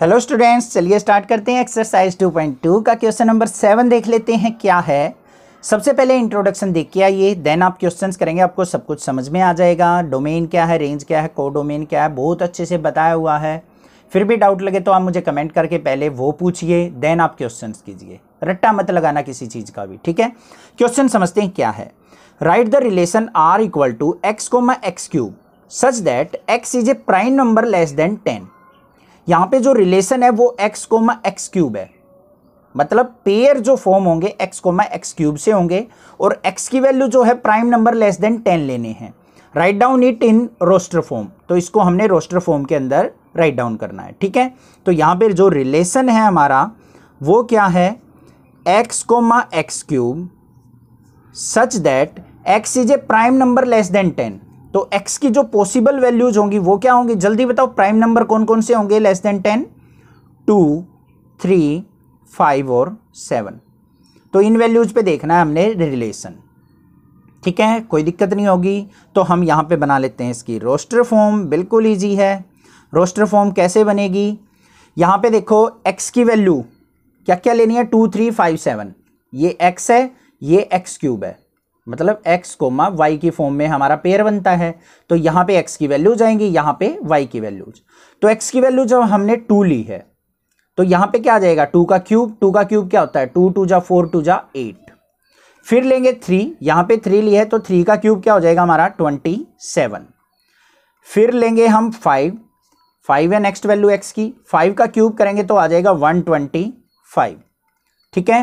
hello students चलिए start करते हैं एक्सरसाइज 2.2 का क्वेश्चन नंबर सेवन देख लेते हैं क्या है सबसे पहले इंट्रोडक्शन देख के आइए देन आप क्वेश्चंस करेंगे आपको सब कुछ समझ में आ जाएगा डोमेन क्या है रेंज क्या है को डोमेन क्या है बहुत अच्छे से बताया हुआ है फिर भी डाउट लगे तो आप मुझे कमेंट करके पहले वो पूछिए देन आप क्वेश्चन कीजिए रट्टा मत लगाना किसी चीज़ का भी ठीक है क्वेश्चन समझते हैं क्या है right the relation R equal to x को x cube such that x is a prime number less than ten यहाँ पे जो रिलेशन है वो एक्स कोमा एक्स क्यूब है मतलब पेयर जो फॉर्म होंगे एक्स कोमा एक्स क्यूब से होंगे और एक्स की वैल्यू जो है prime number less than ten लेने हैं right down it in roster form तो इसको हमने रोस्टर फॉर्म के अंदर राइट डाउन करना है ठीक है तो यहाँ पर जो रिलेशन है हमारा वो क्या है x comma x cube such that x is a prime number less than ten तो x की जो पॉसिबल वैल्यूज होंगी वो क्या होंगी जल्दी बताओ प्राइम नंबर कौन कौन से होंगे less than ten two three five और सेवन तो इन वैल्यूज पे देखना है हमने रिलेशन ठीक है कोई दिक्कत नहीं होगी तो हम यहाँ पे बना लेते हैं इसकी रोस्टर फॉर्म बिल्कुल ईजी है रोस्टर फॉर्म कैसे बनेगी यहाँ पे देखो x की वैल्यू क्या क्या लेनी है टू थ्री फाइव सेवन ये x है ये एक्स क्यूब है मतलब x कोमा वाई की फॉर्म में हमारा पेयर बनता है तो यहाँ पे x की वैल्यू जाएंगी यहाँ पे y की वैल्यूज तो x की वैल्यू जब हमने टू ली है तो यहाँ पे क्या आ जाएगा टू का क्यूब टू का क्यूब क्या होता है टू टू जा फोर टू जा एट फिर लेंगे थ्री यहाँ पे थ्री ली है तो थ्री का क्यूब क्या हो जाएगा हमारा ट्वेंटी सेवन फिर लेंगे हम फाइव फाइव है नेक्स्ट वैल्यू एक्स की फाइव का क्यूब करेंगे तो आ जाएगा वन ट्वेंटी फाइव ठीक है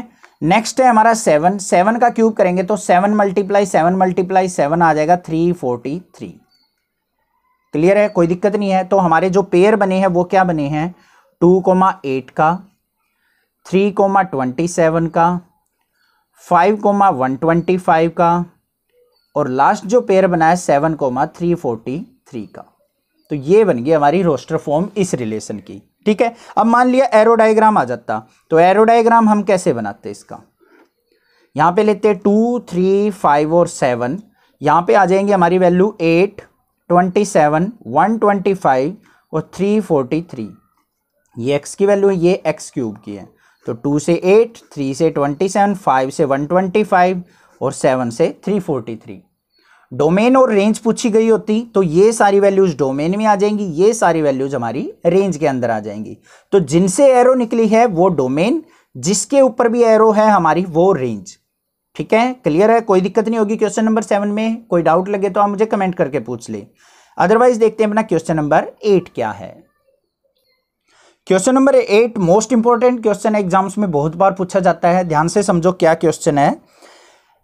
नेक्स्ट है हमारा सेवन सेवन का क्यूब करेंगे तो seven multiply seven multiply seven आ जाएगा थ्री फोर्टी थ्री क्लियर है कोई दिक्कत नहीं है तो हमारे जो पेयर बने हैं वो क्या बने हैं टू कोमा एट का थ्री कोमा ट्वेंटी सेवन का five comma one twenty five का और लास्ट जो पेयर बना है seven comma three forty three का तो ये बन गई हमारी रोस्टर फॉर्म इस रिलेशन की ठीक है अब मान लिया एरो डायग्राम आ जाता तो एरो डायग्राम हम कैसे बनाते इसका यहाँ पे लेते टू थ्री फाइव और सेवन यहाँ पे आ जाएंगे हमारी value eight twenty seven one twenty five और थ्री फोर्टी थ्री ये एक्स की वैल्यू है ये एक्स क्यूब की है तो टू से एट थ्री से ट्वेंटी सेवन फाइव से वन ट्वेंटी फाइव और सेवन से थ्री फोर्टी थ्री डोमेन और रेंज पूछी गई होती तो ये सारी वैल्यूज डोमेन में आ जाएंगी ये सारी वैल्यूज हमारी रेंज के अंदर आ जाएंगी तो जिनसे एरो निकली है वो डोमेन जिसके ऊपर भी एरो है हमारी वो रेंज ठीक है क्लियर है कोई दिक्कत नहीं होगी क्वेश्चन नंबर सेवन में कोई डाउट लगे तो आप मुझे कमेंट करके पूछ ले अदरवाइज देखते हैं अपना क्वेश्चन नंबर एट क्या है question number eight most important question exams में बहुत बार पूछा जाता है ध्यान से समझो क्या क्वेश्चन है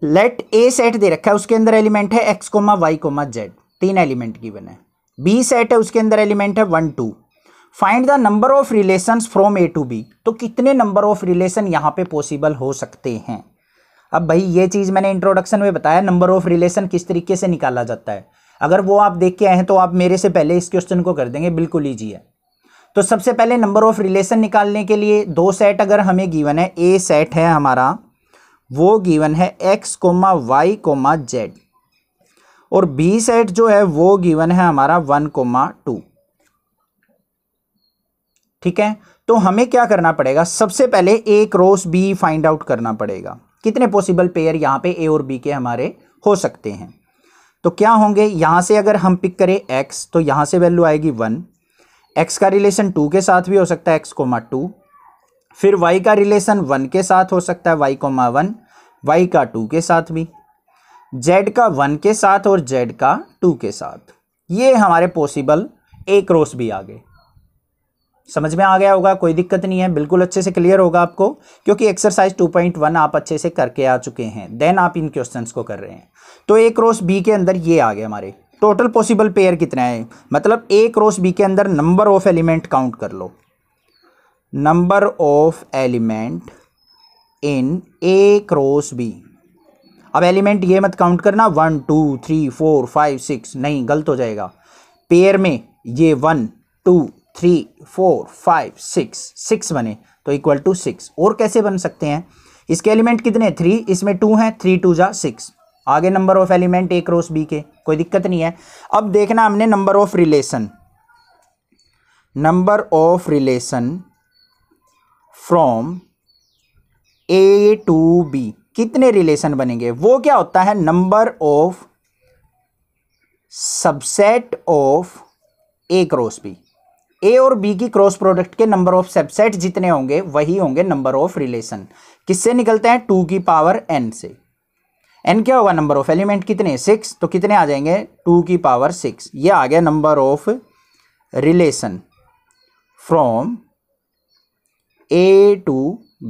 लेट ए सेट दे रखा है उसके अंदर एलिमेंट है x comma y comma z तीन एलिमेंट गिवन है बी सेट है उसके अंदर एलिमेंट है one two find the number of relation from A to B तो कितने नंबर ऑफ रिलेशन यहाँ पे पॉसिबल हो सकते हैं अब भाई ये चीज़ मैंने इंट्रोडक्शन में बताया नंबर ऑफ रिलेशन किस तरीके से निकाला जाता है अगर वो आप देख के आए हैं तो आप मेरे से पहले इस क्वेश्चन को कर देंगे बिल्कुल ईजी है तो सबसे पहले नंबर ऑफ रिलेशन निकालने के लिए दो सेट अगर हमें गिवन है ए सेट है हमारा वो गिवन है x comma y comma z और बी सेट जो है वो गिवन है हमारा वन कोमा टू ठीक है तो हमें क्या करना पड़ेगा सबसे पहले A cross B find out करना पड़ेगा कितने पॉसिबल पेयर यहां पे ए और बी के हमारे हो सकते हैं तो क्या होंगे यहां से अगर हम पिक करें एक्स तो यहां से वैल्यू आएगी वन एक्स का रिलेशन टू के साथ भी हो सकता है एक्स कोमा टू फिर वाई का रिलेशन वन के साथ हो सकता है वाई कोमा वन वाई का टू के साथ भी जेड का वन के साथ और जेड का टू के साथ ये हमारे पॉसिबल ए क्रॉस भी आ गए समझ में आ गया होगा कोई दिक्कत नहीं है बिल्कुल अच्छे से क्लियर होगा आपको क्योंकि एक्सरसाइज 2.1 आप अच्छे से करके आ चुके हैं देन आप इन क्वेश्चन को कर रहे हैं तो ए क्रॉस बी के अंदर ये आ गए हमारे टोटल पॉसिबल पेयर कितने हैं मतलब ए क्रॉस बी के अंदर नंबर ऑफ एलिमेंट काउंट कर लो number of element in A cross B अब एलिमेंट ये मत काउंट करना one two three four five six नहीं गलत हो जाएगा पेयर में ये one two three four five six six बने तो इक्वल टू सिक्स और कैसे बन सकते हैं इसके एलिमेंट कितने थ्री इसमें टू हैं थ्री टू जा सिक्स आगे number of element A cross B के कोई दिक्कत नहीं है अब देखना हमने number of relation number of relation from A to B कितने रिलेशन बनेंगे वो क्या होता है number of subset of A cross B A और बी की क्रॉस प्रोडक्ट के नंबर ऑफ सबसेट जितने होंगे वही होंगे नंबर ऑफ रिलेशन किससे निकलते हैं टू की पावर एन से एन क्या होगा नंबर ऑफ एलिमेंट कितने सिक्स तो कितने आ जाएंगे टू की पावर सिक्स ये आ गया number of relation from A to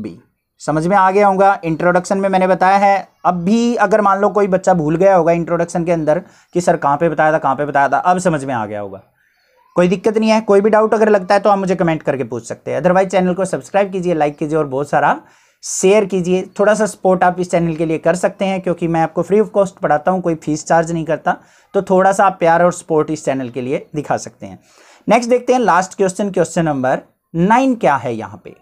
B समझ में आ गया होगा इंट्रोडक्शन में मैंने बताया है अब भी अगर मान लो कोई बच्चा भूल गया होगा इंट्रोडक्शन के अंदर कि सर कहाँ पे बताया था कहाँ पे बताया था अब समझ में आ गया होगा कोई दिक्कत नहीं है कोई भी डाउट अगर लगता है तो आप मुझे कमेंट करके पूछ सकते हैं अदरवाइज चैनल को सब्सक्राइब कीजिए लाइक कीजिए और बहुत सारा शेयर कीजिए थोड़ा सा सपोर्ट आप इस चैनल के लिए कर सकते हैं क्योंकि मैं आपको फ्री ऑफ कॉस्ट पढ़ाता हूँ कोई फीस चार्ज नहीं करता तो थोड़ा सा आप प्यार और सपोर्ट इस चैनल के लिए दिखा सकते हैं नेक्स्ट देखते हैं last question question number nine क्या है यहाँ पे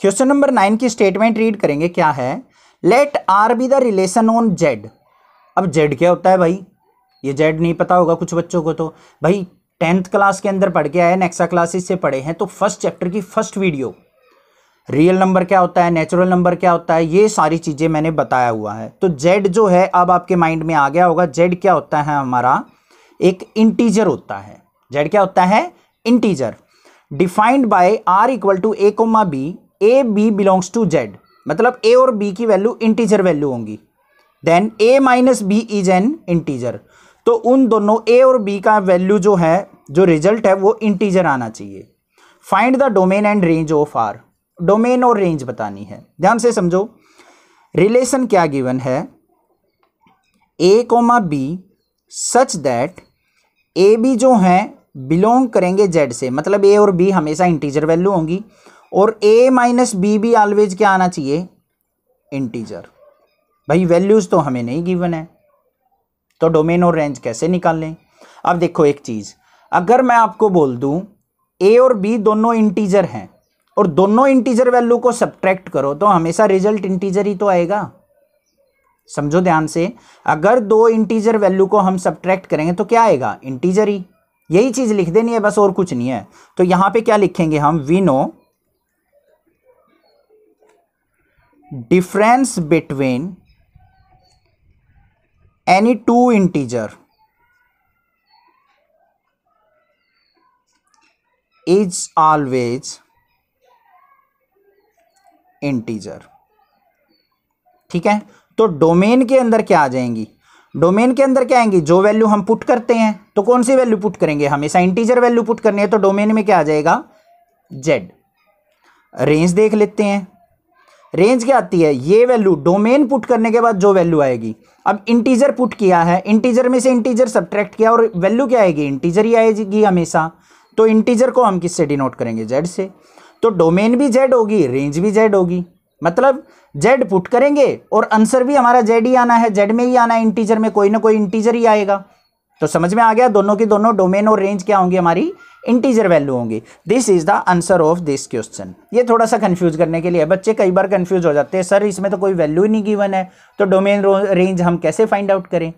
क्वेश्चन नंबर नाइन की स्टेटमेंट रीड करेंगे क्या है let R be the relation on Z अब जेड क्या होता है भाई ये जेड नहीं पता होगा कुछ बच्चों को तो भाई टेंथ क्लास के अंदर पढ़ के आए नेक्सा क्लासेस से पढ़े हैं तो फर्स्ट चैप्टर की फर्स्ट वीडियो रियल नंबर क्या होता है नेचुरल नंबर क्या होता है ये सारी चीज़ें मैंने बताया हुआ है तो जेड जो है अब आपके माइंड में आ गया होगा जेड क्या होता है हमारा एक इंटीजर होता है जेड क्या होता है integer defined by R equal to a comma b a b belongs to Z मतलब ए और बी की वैल्यू इंटीजर वैल्यू होंगी then a minus b is an integer तो उन दोनों ए और बी का वैल्यू जो है जो रिजल्ट है वो इंटीजर आना चाहिए find the domain and range of R domain और रेंज बतानी है ध्यान से समझो रिलेशन क्या गिवन है a comma b such that a b जो हैं बिलोंग करेंगे जेड से मतलब ए और बी हमेशा इंटीजर वैल्यू होंगी और a माइनस बी भी ऑलवेज क्या आना चाहिए इंटीजर भाई वैल्यूज़ तो हमें नहीं गिवन है तो डोमेन और रेंज कैसे निकाल लें अब देखो एक चीज़ अगर मैं आपको बोल दूं ए और बी दोनों इंटीजर हैं और दोनों इंटीजर वैल्यू को सब्ट्रैक्ट करो तो हमेशा रिजल्ट इंटीजर ही तो आएगा समझो ध्यान से अगर दो इंटीजर वैल्यू को हम सब्ट्रैक्ट करेंगे तो क्या आएगा इंटीजर ही यही चीज़ लिख देनी है बस और कुछ नहीं है तो यहां पे क्या लिखेंगे हम we know difference between any two integer is always integer ठीक है तो डोमेन के अंदर क्या आ जाएंगी डोमेन के अंदर क्या आएंगी जो वैल्यू हम पुट करते हैं तो कौन सी वैल्यू पुट करेंगे हमेशा इंटीजर वैल्यू पुट करनी है तो डोमेन में क्या आ जाएगा जेड रेंज देख लेते हैं रेंज क्या आती है ये वैल्यू डोमेन पुट करने के बाद जो वैल्यू आएगी अब इंटीजर पुट किया है इंटीजर में से इंटीजर सब्ट्रैक्ट किया और वैल्यू क्या आएगी इंटीजर ही आएगी हमेशा तो इंटीजर को हम किससे डिनोट करेंगे जेड से तो डोमेन भी जेड होगी रेंज भी जेड होगी मतलब जेड पुट करेंगे और आंसर भी हमारा जेड ही आना है जेड में ही आना है इंटीजर में कोई ना कोई इंटीजर ही आएगा तो समझ में आ गया दोनों की दोनों डोमेन और रेंज क्या होंगी हमारी इंटीजर वैल्यू होंगी this is the answer of this question ये थोड़ा सा कंफ्यूज करने के लिए बच्चे कई बार कंफ्यूज हो जाते हैं सर इसमें तो कोई वैल्यू ही नहीं गिवन है तो डोमेन रेंज हम कैसे फाइंड आउट करें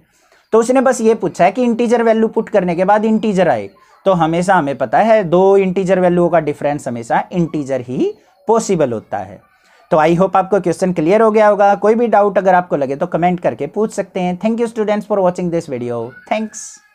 तो उसने बस ये पूछा है कि इंटीजर वैल्यू पुट करने के बाद इंटीजर आए तो हमेशा हमें पता है दो इंटीजर वैल्यूओं का डिफरेंस हमेशा इंटीजर ही पॉसिबल होता है तो आई होप आपको क्वेश्चन क्लियर हो गया होगा कोई भी डाउट अगर आपको लगे तो कमेंट करके पूछ सकते हैं thank you students for watching this video thanks